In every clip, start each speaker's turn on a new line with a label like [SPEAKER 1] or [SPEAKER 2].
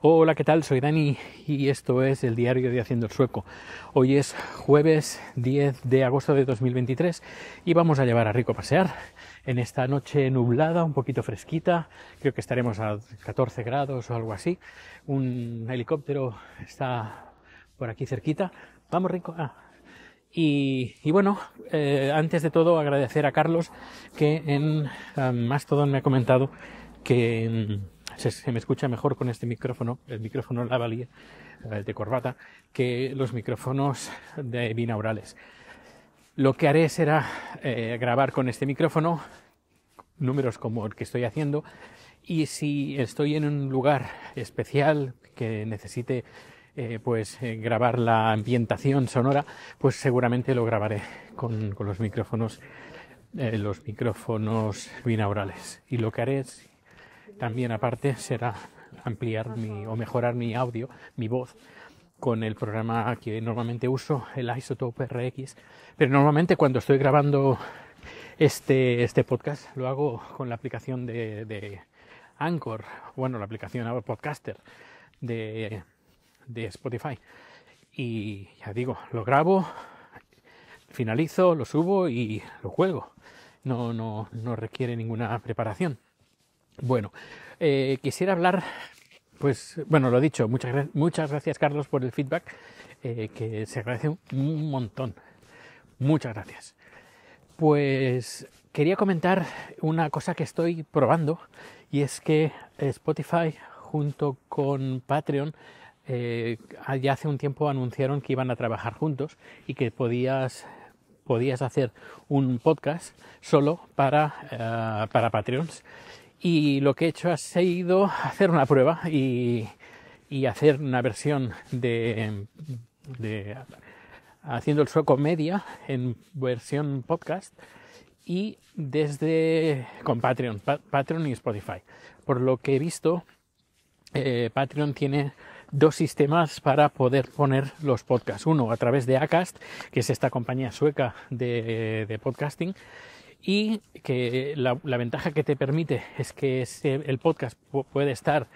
[SPEAKER 1] Hola, ¿qué tal? Soy Dani y esto es el diario de Haciendo el Sueco. Hoy es jueves 10 de agosto de 2023 y vamos a llevar a Rico a pasear en esta noche nublada, un poquito fresquita. Creo que estaremos a 14 grados o algo así. Un helicóptero está por aquí cerquita. Vamos, Rico. Ah. Y, bueno, eh, antes de todo agradecer a Carlos que en ah, Mastodon me ha comentado que se, me escucha mejor con este micrófono, el micrófono lavalier, el de corbata, que los micrófonos de binaurales. Lo que haré será eh, grabar con este micrófono números como el que estoy haciendo y si estoy en un lugar especial que necesite eh, pues eh, grabar la ambientación sonora, pues seguramente lo grabaré con, los micrófonos los micrófonos binaurales. Y lo que haré es también aparte será ampliar mi, o mejorar mi audio, mi voz, con el programa que normalmente uso, el Isotope RX. Pero normalmente cuando estoy grabando este, este podcast lo hago con la aplicación de, de Anchor, bueno, la aplicación Podcaster de, de Spotify. Y ya digo, lo grabo, finalizo, lo subo y lo juego. No, no, no requiere ninguna preparación. Bueno, eh, quisiera hablar, pues, bueno, lo dicho, muchas, gracias Carlos por el feedback, eh, que se agradece un montón. Muchas gracias. Pues quería comentar una cosa que estoy probando y es que Spotify junto con Patreon eh, ya hace un tiempo anunciaron que iban a trabajar juntos y que podías hacer un podcast solo para, para Patreons y lo que he hecho ha sido hacer una prueba y, y hacer una versión de, de, haciendo el sueco media en versión podcast y desde con Patreon, Patreon y Spotify. Por lo que he visto, eh, Patreon tiene dos sistemas para poder poner los podcasts. Uno a través de Acast, que es esta compañía sueca de, podcasting, y que la, ventaja que te permite es que el podcast puede estar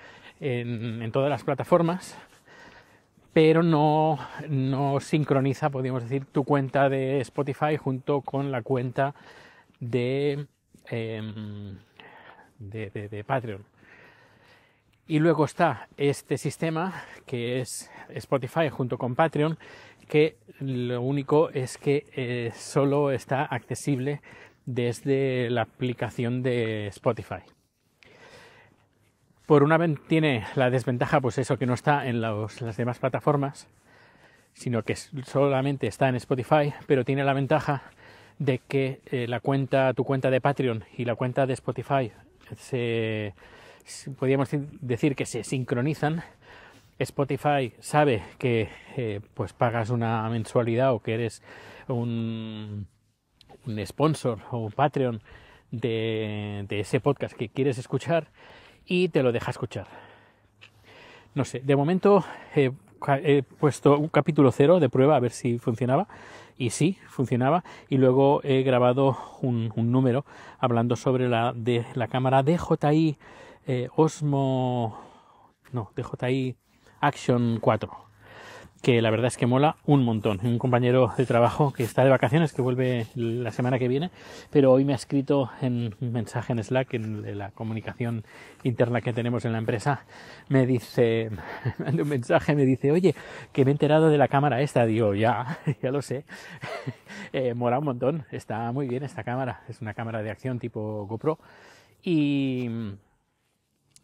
[SPEAKER 1] en, todas las plataformas, pero no, sincroniza, podríamos decir, tu cuenta de Spotify junto con la cuenta de, em, de Patreon. Y luego está este sistema que es Spotify junto con Patreon, que lo único es que eh, solo está accesible desde la aplicación de Spotify. Por una vez tiene la desventaja, pues eso que no está en las demás plataformas, sino que solamente está en Spotify, pero tiene la ventaja de que eh, la cuenta, tu cuenta de Patreon y la cuenta de Spotify se podríamos decir que se sincronizan. Spotify sabe que eh, pues pagas una mensualidad o que eres un, un sponsor o un Patreon de, ese podcast que quieres escuchar y te lo deja escuchar. No sé, de momento he puesto un capítulo cero de prueba a ver si funcionaba y sí, funcionaba y luego he grabado un, número hablando sobre la, de, la cámara DJI eh, Osmo, no, DJI Action 4, que la verdad es que mola un montón. Un compañero de trabajo que está de vacaciones, que vuelve la semana que viene, pero hoy me ha escrito en un mensaje en Slack, en la comunicación interna que tenemos en la empresa, me dice, me manda un mensaje, me dice, oye, que me he enterado de la cámara esta. Digo, ya, ya lo sé. Eh, mola un montón, está muy bien esta cámara. Es una cámara de acción tipo GoPro. Y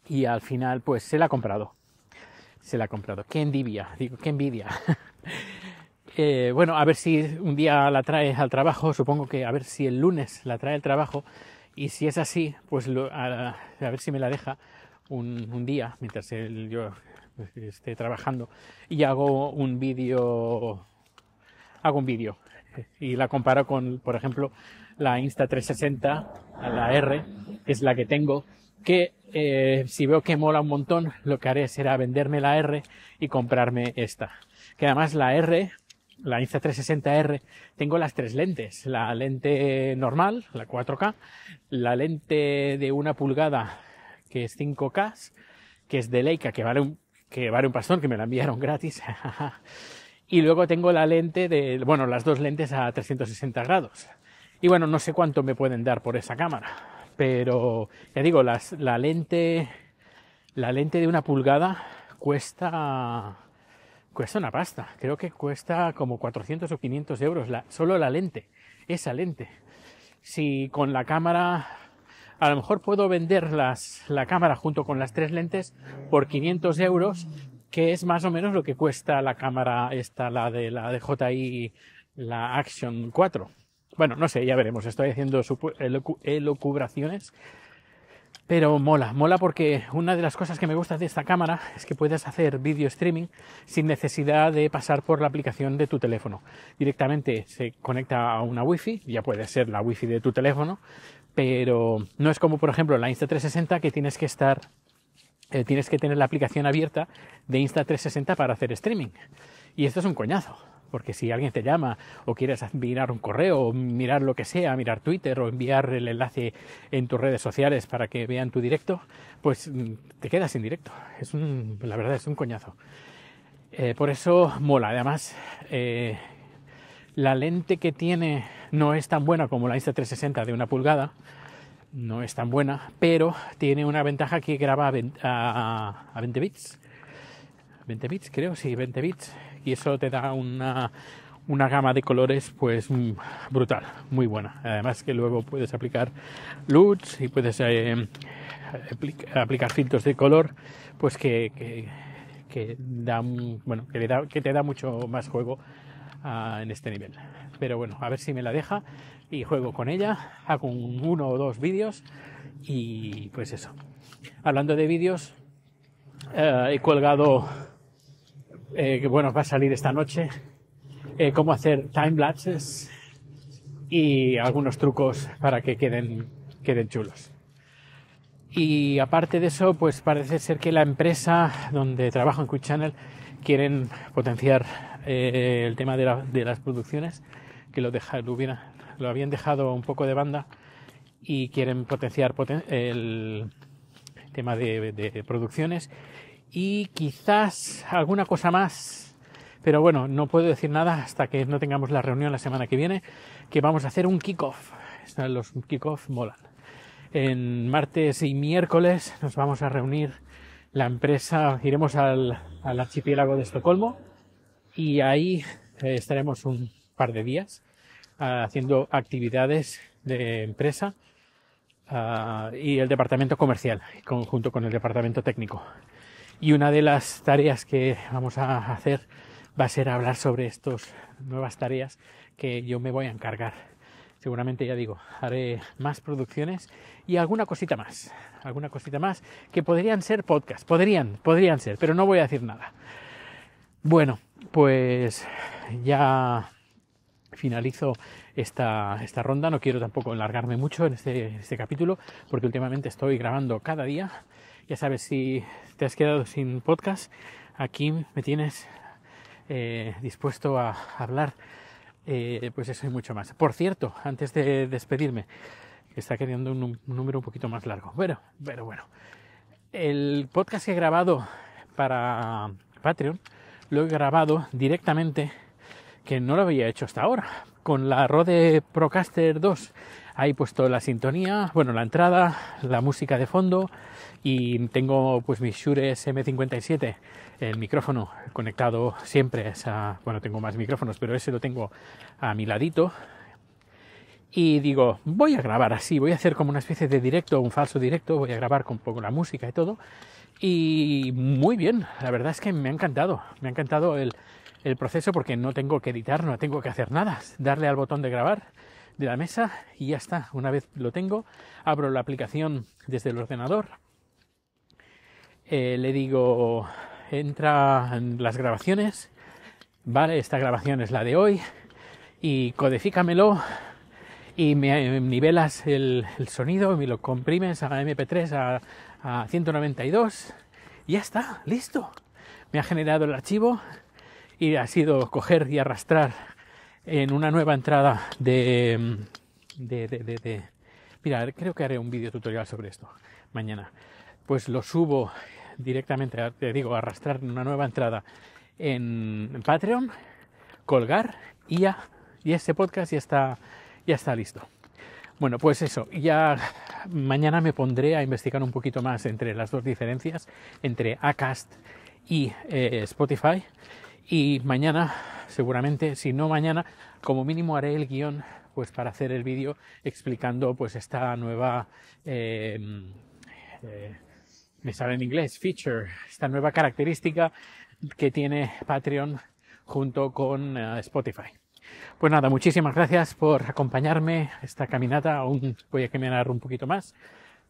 [SPEAKER 1] y al final pues se la ha comprado. Se la ha comprado. Qué envidia, digo, qué envidia. Eh, bueno, a ver si un día la trae al trabajo, supongo que a ver si el lunes la trae al trabajo y si es así, pues a, ver si me la deja un, un día mientras yo esté trabajando y hago un vídeo hago un vídeo y la comparo con por ejemplo la Insta360 la R que es la que tengo que eh, si veo que mola un montón, lo que haré será venderme la R y comprarme esta. Que además la R, la Insta360R, tengo las tres lentes. La lente normal, la 4K, la lente de una pulgada, que es 5K, que es de Leica, que vale un, que vale un pastón, que me la enviaron gratis. y luego tengo la lente de, bueno, las dos lentes a 360 grados. Y bueno, no sé cuánto me pueden dar por esa cámara pero, ya digo, la lente, la lente de una pulgada cuesta, cuesta una pasta. Creo que cuesta como 400 o 500 euros, la, solo la lente, esa lente. Si con la cámara, a lo mejor puedo vender la cámara junto con las tres lentes por 500 euros, que es más o menos lo que cuesta la cámara esta, la de la de JI, la Action 4. Bueno, no sé, ya veremos. Estoy haciendo elocu elocubraciones. Pero mola, mola porque una de las cosas que me gusta de esta cámara es que puedes hacer video streaming sin necesidad de pasar por la aplicación de tu teléfono. Directamente se conecta a una wifi, ya puede ser la wifi de tu teléfono, pero no es como por ejemplo la Insta360 que tienes que estar eh, tienes que tener la aplicación abierta de Insta360 para hacer streaming. Y esto es un coñazo. Porque si alguien te llama o quieres mirar un correo, o mirar lo que sea, mirar Twitter o enviar el enlace en tus redes sociales para que vean tu directo, pues mm, te quedas sin directo. Es un, la verdad es un coñazo. Eh, por eso mola. Además, eh, la lente que tiene no es tan buena como la Insta360 de una pulgada. No es tan buena, pero tiene una ventaja que graba a 20, a 20 bits. 20 bits, creo, sí, 20 bits y eso te da una, gama de colores pues mm, brutal, muy buena. Además que luego puedes aplicar LUTs y puedes eh, aplicar filtros de color pues que, que, bueno, que, le da, que te da mucho más juego ah, en este nivel. Pero bueno, a ver si me la deja y juego con ella, hago uno o dos vídeos y pues eso. Hablando de vídeos, eh, he colgado eh, que bueno, va a salir esta noche, eh, cómo hacer time lapses y algunos trucos para que queden, queden chulos. Y aparte de eso, pues parece ser que la empresa donde trabajo en Quick Channel quieren potenciar eh, el tema de, las producciones, que lo, habían dejado un poco de banda y quieren potenciar el tema de, de producciones y quizás alguna cosa más. Pero bueno, no puedo decir nada hasta que no tengamos la reunión la semana que viene, que vamos a hacer un kickoff. Los kickoff molan. En martes y miércoles nos vamos a reunir la empresa, iremos al, archipiélago de Estocolmo y ahí eh, estaremos un par de días ah, haciendo actividades de empresa ah, y el departamento comercial, junto con el departamento técnico. Y una de las tareas que vamos a hacer va a ser hablar sobre estas nuevas tareas que yo me voy a encargar. Seguramente, ya digo, haré más producciones y alguna cosita más. Alguna cosita más que podrían ser podcast. Podrían, podrían ser, pero no voy a decir nada. Bueno, pues ya finalizo esta, esta, ronda. No quiero tampoco alargarme mucho en este, este capítulo, porque últimamente estoy grabando cada día ya sabes, si te has quedado sin podcast, aquí me tienes eh, dispuesto a hablar, eh, pues eso y mucho más. Por cierto, antes de despedirme, que está queriendo un, número un poquito más largo, pero, pero bueno, el podcast que he grabado para Patreon lo he grabado directamente, que no lo había hecho hasta ahora, con la Rode Procaster 2 ahí puesto la sintonía, bueno, la entrada, la música de fondo y tengo pues mi Shure SM57, el micrófono conectado siempre, a, bueno, tengo más micrófonos, pero ese lo tengo a mi ladito. Y digo, voy a grabar así, voy a hacer como una especie de directo, un falso directo, voy a grabar con poco la música y todo. Y muy bien, la verdad es que me ha encantado, me ha encantado el, el proceso porque no tengo que editar, no tengo que hacer nada, darle al botón de grabar de la mesa y ya está. Una vez lo tengo, abro la aplicación desde el ordenador, eh, le digo, entra en las grabaciones, vale, esta grabación es la de hoy, y codifícamelo y me eh, nivelas el, sonido, y lo comprimes a MP3 a, a 192 y ya está, listo. Me ha generado el archivo y ha sido coger y arrastrar en una nueva entrada de, de, Mira, creo que haré un vídeo tutorial sobre esto mañana. Pues lo subo directamente, te digo, arrastrar una nueva entrada en, Patreon, colgar y ya, y ese podcast ya está, ya está listo. Bueno, pues eso, ya mañana me pondré a investigar un poquito más entre las dos diferencias, entre ACAST y eh, Spotify y mañana, seguramente, si no mañana, como mínimo haré el guión pues para hacer el vídeo explicando pues esta nueva em, eh, me sale en inglés feature esta nueva característica que tiene Patreon junto con eh, Spotify pues nada muchísimas gracias por acompañarme esta caminata aún voy a caminar un poquito más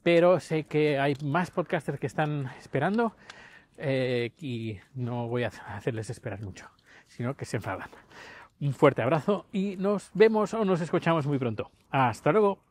[SPEAKER 1] pero sé que hay más podcasters que están esperando eh, y no voy a hacerles esperar mucho, sino que se enfadan. Un fuerte abrazo y nos vemos o nos escuchamos muy pronto. Hasta luego.